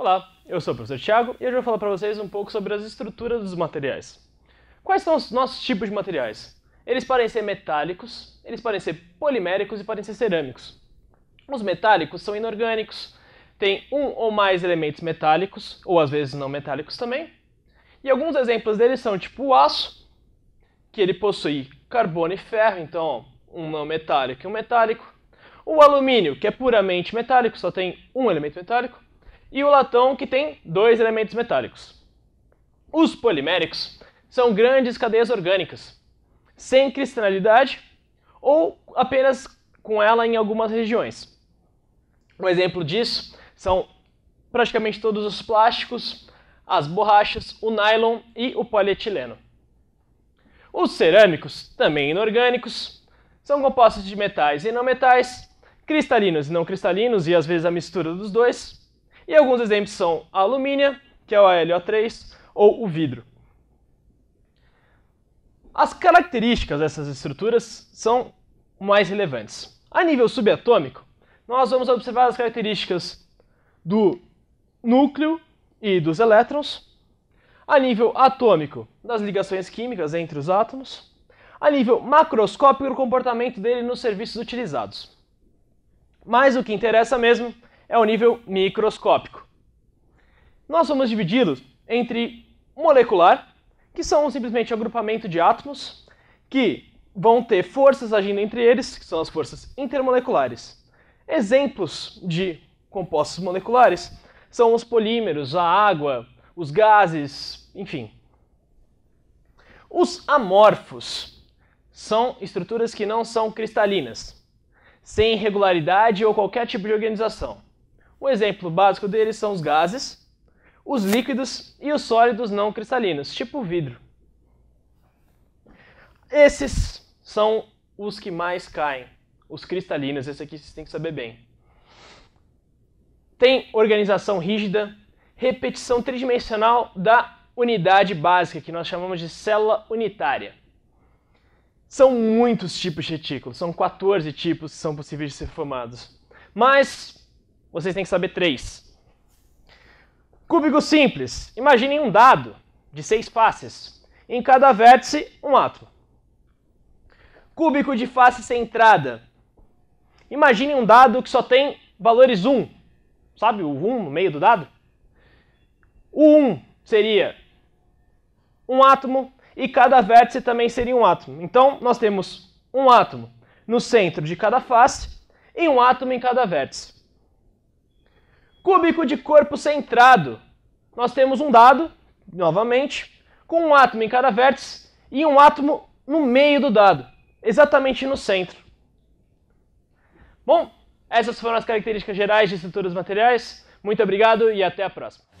Olá, eu sou o professor Tiago e hoje eu vou falar para vocês um pouco sobre as estruturas dos materiais. Quais são os nossos tipos de materiais? Eles podem ser metálicos, eles podem ser poliméricos e podem ser cerâmicos. Os metálicos são inorgânicos, têm um ou mais elementos metálicos, ou às vezes não metálicos também. E alguns exemplos deles são tipo o aço, que ele possui carbono e ferro, então um não metálico e um metálico. O alumínio, que é puramente metálico, só tem um elemento metálico e o latão, que tem dois elementos metálicos. Os poliméricos são grandes cadeias orgânicas, sem cristalinidade ou apenas com ela em algumas regiões. Um exemplo disso são praticamente todos os plásticos, as borrachas, o nylon e o polietileno. Os cerâmicos, também inorgânicos, são compostos de metais e não metais, cristalinos e não cristalinos e às vezes a mistura dos dois, e alguns exemplos são a alumínia, que é o alo 3 ou o vidro. As características dessas estruturas são mais relevantes. A nível subatômico, nós vamos observar as características do núcleo e dos elétrons, a nível atômico, das ligações químicas entre os átomos, a nível macroscópico, o comportamento dele nos serviços utilizados. Mas o que interessa mesmo é o nível microscópico. Nós vamos dividi-los entre molecular, que são simplesmente agrupamento de átomos que vão ter forças agindo entre eles, que são as forças intermoleculares. Exemplos de compostos moleculares são os polímeros, a água, os gases, enfim. Os amorfos são estruturas que não são cristalinas, sem regularidade ou qualquer tipo de organização. Um exemplo básico deles são os gases, os líquidos e os sólidos não cristalinos, tipo vidro. Esses são os que mais caem, os cristalinos, esse aqui vocês têm que saber bem. Tem organização rígida, repetição tridimensional da unidade básica, que nós chamamos de célula unitária. São muitos tipos de retículos, são 14 tipos que são possíveis de ser formados. Mas vocês têm que saber três. Cúbico simples. Imaginem um dado de seis faces. Em cada vértice, um átomo. Cúbico de face centrada. Imaginem um dado que só tem valores 1. Sabe o 1 no meio do dado? O 1 seria um átomo e cada vértice também seria um átomo. Então, nós temos um átomo no centro de cada face e um átomo em cada vértice. Cúbico de corpo centrado. Nós temos um dado, novamente, com um átomo em cada vértice e um átomo no meio do dado, exatamente no centro. Bom, essas foram as características gerais de estruturas materiais. Muito obrigado e até a próxima.